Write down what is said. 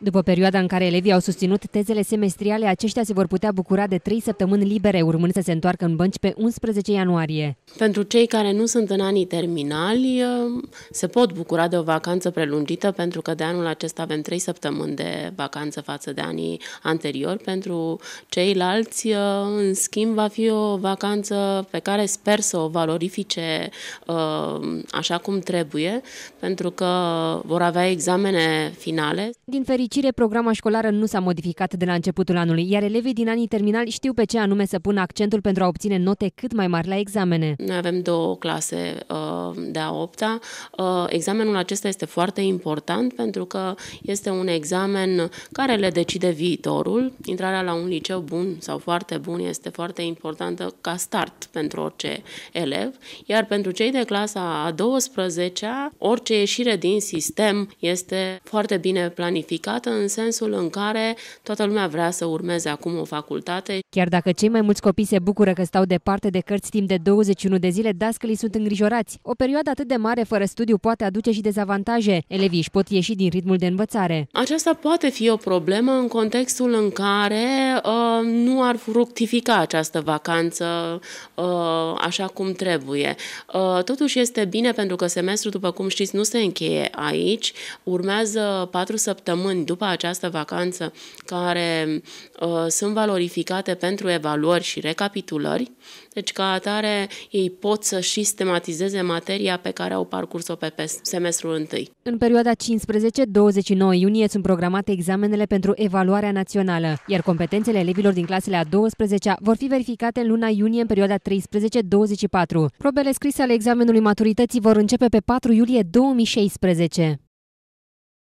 După perioada în care elevii au susținut tezele semestriale, aceștia se vor putea bucura de trei săptămâni libere, urmând să se întoarcă în bănci pe 11 ianuarie. Pentru cei care nu sunt în anii terminali, ă, se pot bucura de o vacanță prelungită, pentru că de anul acesta avem trei săptămâni de vacanță față de anii anteriori. Pentru ceilalți, ă, în schimb, va fi o vacanță pe care sper să o valorifice ă, așa cum trebuie, pentru că vor avea examene finale. Din fericire, fericire, programa școlară nu s-a modificat de la începutul anului, iar elevii din anii terminali știu pe ce anume să pună accentul pentru a obține note cât mai mari la examene. Noi avem două clase uh, de a opta. Uh, examenul acesta este foarte important pentru că este un examen care le decide viitorul. Intrarea la un liceu bun sau foarte bun este foarte importantă ca start pentru orice elev, iar pentru cei de clasa a 12-a, orice ieșire din sistem este foarte bine planificată populată în sensul în care toată lumea vrea să urmeze acum o facultate. Chiar dacă cei mai mulți copii se bucură că stau departe de cărți timp de 21 de zile, dascălii sunt îngrijorați. O perioadă atât de mare fără studiu poate aduce și dezavantaje. Elevii își pot ieși din ritmul de învățare. Aceasta poate fi o problemă în contextul în care uh, nu ar fructifica această vacanță uh, așa cum trebuie. Uh, totuși este bine pentru că semestrul, după cum știți, nu se încheie aici. Urmează patru săptămâni după această vacanță care uh, sunt valorificate pentru evaluări și recapitulări, deci ca atare ei pot să și sistematizeze materia pe care au parcurs-o pe semestrul întâi. În perioada 15-29 iunie sunt programate examenele pentru evaluarea națională, iar competențele elevilor din clasele a 12-a vor fi verificate în luna iunie în perioada 13-24. Probele scrise ale examenului maturității vor începe pe 4 iulie 2016.